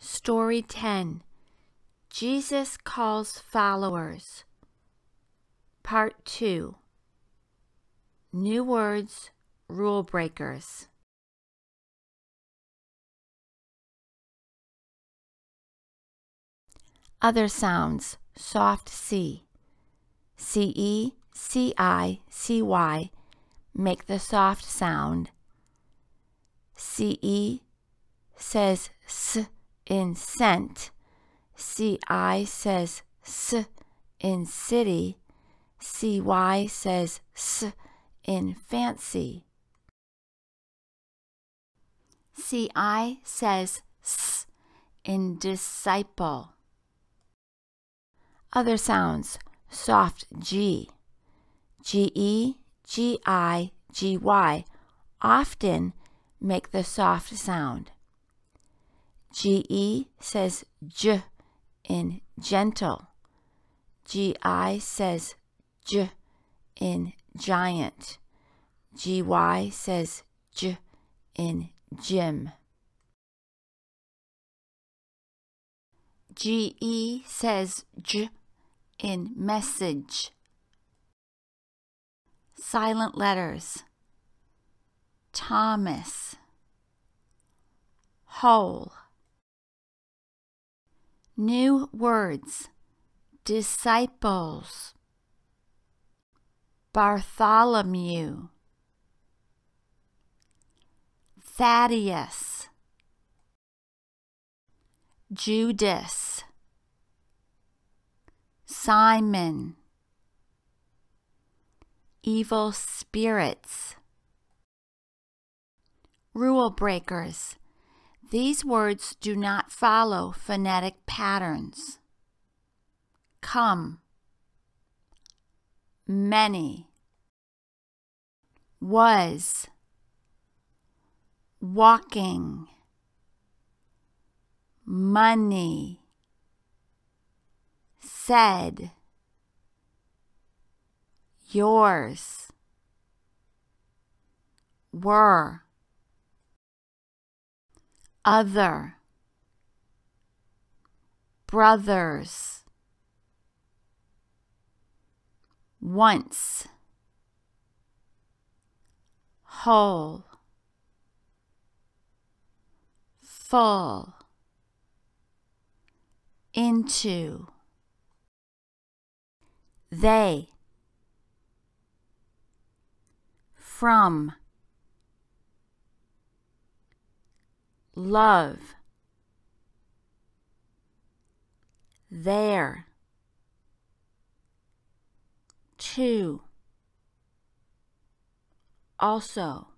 Story 10 Jesus Calls Followers Part 2 New Words, Rule Breakers Other sounds, soft C. C E, C I, C Y make the soft sound. C E says S in scent, CI says S in city. CY says S in fancy. CI says S in disciple. Other sounds soft G. GE, GI, GY often make the soft sound. GE says j in gentle. GI says j in giant. GY says j in gym. GE says j in message. Silent letters. Thomas. Hole. New words disciples, Bartholomew, Thaddeus, Judas, Simon, evil spirits, rule breakers. These words do not follow phonetic patterns. Come, many, was, walking, money, said, yours, were other, brothers, once, whole, full, into, they, from, love, there, two, also.